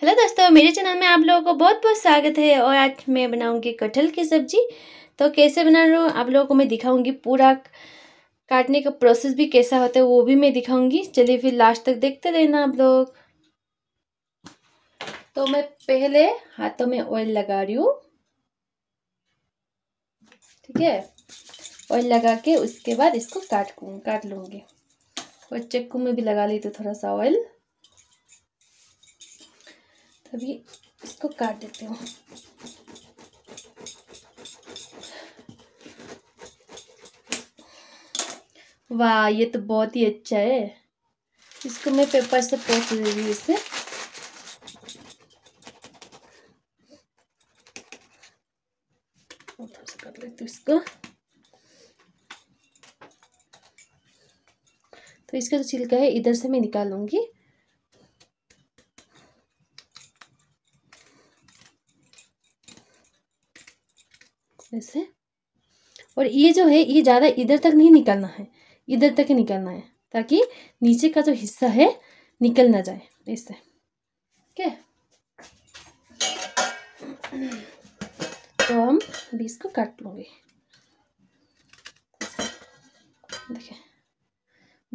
hello दोस्तों मेरे channel में आप लोगों को बहुत बहुत स्वागत है और आज मैं बनाऊंगी कटहल की सब्जी तो कैसे बना रहा हूँ आप लोगों को मैं दिखाऊंगी पूरा काटने का प्रोसेस भी कैसा होता है वो भी मैं दिखाऊंगी चलिए फिर लास्ट तक देखते रहना आप लोग तो मैं पहले हाथों में ऑयल लगा रही हूँ ठीक है ऑयल लगा के उसके बाद इसको काट काट लूँगी और चक्कू में भी लगा ली तो थोड़ा सा ऑयल अभी इसको काट देते हूँ वाह ये तो बहुत ही अच्छा है इसको मैं पेपर से पोच दे रही इसे इसको तो इसका जो छिलका है इधर से मैं निकालूंगी इसमें से और ये जो है ये ज़्यादा इधर तक नहीं निकलना है इधर तक ही निकलना है ताकि नीचे का जो हिस्सा है निकल ना जाए इससे ठीक है तो हम बीस को काट लूँगी देखिए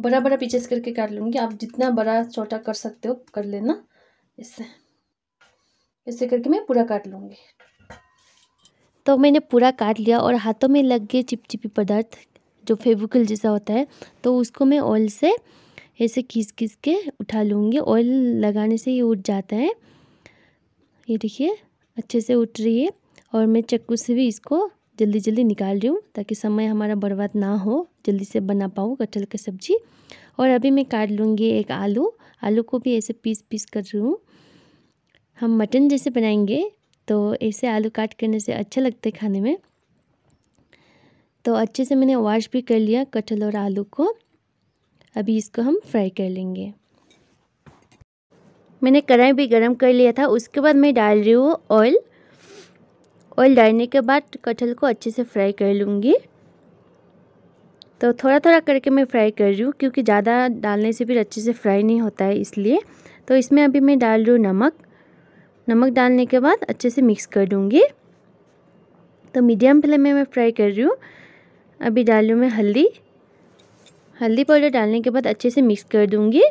बड़ा बड़ा पीछे करके काट लूँगी आप जितना बड़ा छोटा कर सकते हो कर लेना इससे ऐसे करके मैं पूरा काट लूँगी तो मैंने पूरा काट लिया और हाथों में लग गए चिपचिपी पदार्थ जो फेविकल जैसा होता है तो उसको मैं ऑयल से ऐसे खींच खींच के उठा लूँगी ऑयल लगाने से ये उठ जाता है ये देखिए अच्छे से उठ रही है और मैं चक्कू से भी इसको जल्दी जल्दी निकाल रही हूँ ताकि समय हमारा बर्बाद ना हो जल्दी से बना पाऊँ कटहल की सब्ज़ी और अभी मैं काट लूँगी एक आलू आलू को भी ऐसे पीस पीस कर रही हूँ हम मटन जैसे बनाएंगे तो ऐसे आलू काट करने से अच्छा लगता है खाने में तो अच्छे से मैंने वॉश भी कर लिया कटहल और आलू को अभी इसको हम फ्राई कर लेंगे मैंने कढ़ाई भी गरम कर लिया था उसके बाद मैं डाल रही हूँ ऑयल ऑयल डालने के बाद कटहल को अच्छे से फ्राई कर लूँगी तो थोड़ा थोड़ा करके मैं फ्राई कर रही हूँ क्योंकि ज़्यादा डालने से भी अच्छे से फ्राई नहीं होता है इसलिए तो इसमें अभी मैं डाल रही हूँ नमक नमक डालने के बाद अच्छे से मिक्स कर दूँगी तो मीडियम फ्लेम में मैं फ्राई कर रही हूँ अभी डालूँ मैं हल्दी हल्दी पाउडर डालने के बाद अच्छे से मिक्स कर दूँगी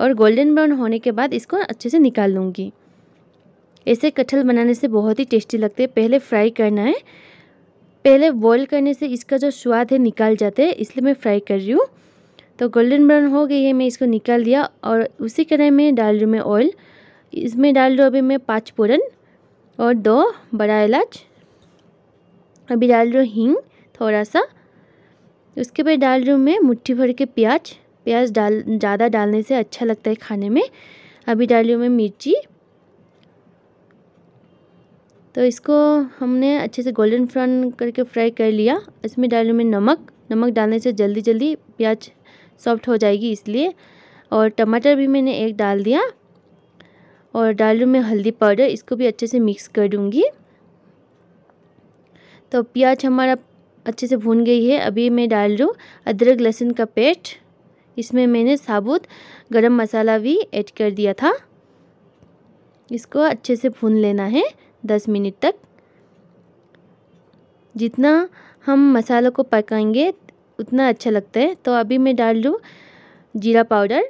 और गोल्डन ब्राउन होने के बाद इसको अच्छे से निकाल लूँगी ऐसे कटहल बनाने से बहुत ही टेस्टी लगते हैं पहले फ्राई करना है पहले बॉईल करने से इसका जो स्वाद है निकाल जाते हैं इसलिए मैं फ्राई कर रही हूँ तो गोल्डन ब्राउन हो गई है मैं इसको निकाल दिया और उसी कढ़ाई में डाल रही हूँ मैं ऑयल इसमें डाल रही हूँ अभी मैं पाँच पूरन और दो बड़ा इलाच अभी डाल रही हूँ हींग थोड़ा सा उसके बाद डाल रही हूँ मैं मुट्ठी भर के प्याज प्याज डाल ज़्यादा डालने से अच्छा लगता है खाने में अभी डाल रही हूँ मैं मिर्ची तो इसको हमने अच्छे से गोल्डन फ्राउन करके फ्राई कर लिया इसमें डाल रही मैं नमक नमक डालने से जल्दी जल्दी प्याज सॉफ्ट हो जाएगी इसलिए और टमाटर भी मैंने एक डाल दिया और डाल मैं हल्दी पाउडर इसको भी अच्छे से मिक्स कर दूँगी तो प्याज हमारा अच्छे से भून गई है अभी मैं डाल रूँ अदरक लहसुन का पेस्ट इसमें मैंने साबुत गरम मसाला भी ऐड कर दिया था इसको अच्छे से भून लेना है दस मिनट तक जितना हम मसालों को पकाएंगे उतना अच्छा लगता है तो अभी मैं डाल लूँ जीरा पाउडर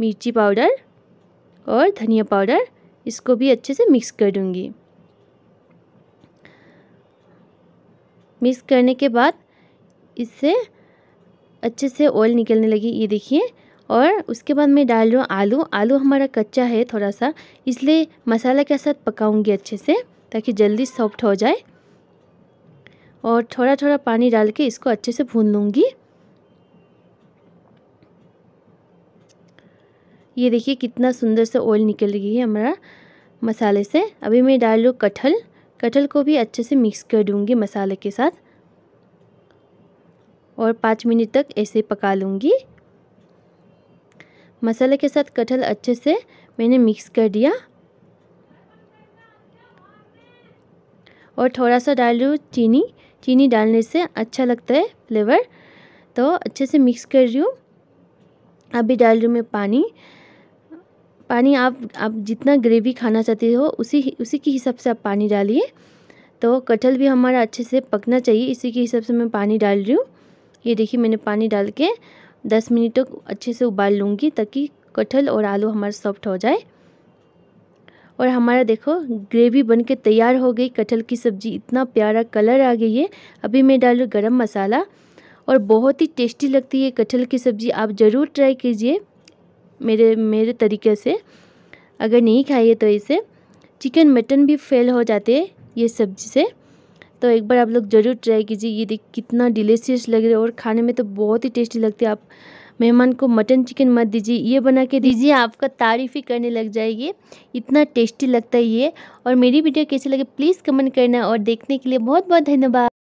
मिर्ची पाउडर और धनिया पाउडर इसको भी अच्छे से मिक्स कर दूँगी मिक्स करने के बाद इससे अच्छे से ऑयल निकलने लगी ये देखिए और उसके बाद मैं डाल रहा हूँ आलू आलू हमारा कच्चा है थोड़ा सा इसलिए मसाला के साथ पकाऊंगी अच्छे से ताकि जल्दी सॉफ्ट हो जाए और थोड़ा थोड़ा पानी डाल के इसको अच्छे से भून लूँगी ये देखिए कितना सुंदर सा ऑयल निकल गई है हमारा मसाले से अभी मैं डाल लूँ कटहल कटहल को भी अच्छे से मिक्स कर दूँगी मसाले के साथ और पाँच मिनट तक ऐसे पका लूँगी मसाले के साथ कटहल अच्छे से मैंने मिक्स कर दिया और थोड़ा सा डाल रही हूँ चीनी चीनी डालने से अच्छा लगता है फ्लेवर तो अच्छे से मिक्स कर रही हूँ अभी डाल रही हूँ मैं पानी पानी आप आप जितना ग्रेवी खाना चाहते हो उसी उसी के हिसाब से आप पानी डालिए तो कटहल भी हमारा अच्छे से पकना चाहिए इसी के हिसाब से मैं पानी डाल रही हूँ ये देखिए मैंने पानी डाल के दस मिनट तक अच्छे से उबाल लूँगी ताकि कटहल और आलू हमारा सॉफ्ट हो जाए और हमारा देखो ग्रेवी बन के तैयार हो गई कटहल की सब्ज़ी इतना प्यारा कलर आ गई है अभी मैं डाल रही गर्म मसाला और बहुत ही टेस्टी लगती है कटहल की सब्ज़ी आप ज़रूर ट्राई कीजिए मेरे मेरे तरीके से अगर नहीं खाइए तो इसे चिकन मटन भी फेल हो जाते हैं ये सब्जी से तो एक बार आप लोग ज़रूर ट्राई कीजिए ये देख कितना डिलीशियस लग रहा है और खाने में तो बहुत ही टेस्टी लगती है आप मेहमान को मटन चिकन मत दीजिए ये बना के दीजिए आपका तारीफ़ ही करने लग जाएगी इतना टेस्टी लगता है ये और मेरी वीडियो कैसी लगे प्लीज़ कमेंट करना और देखने के लिए बहुत बहुत धन्यवाद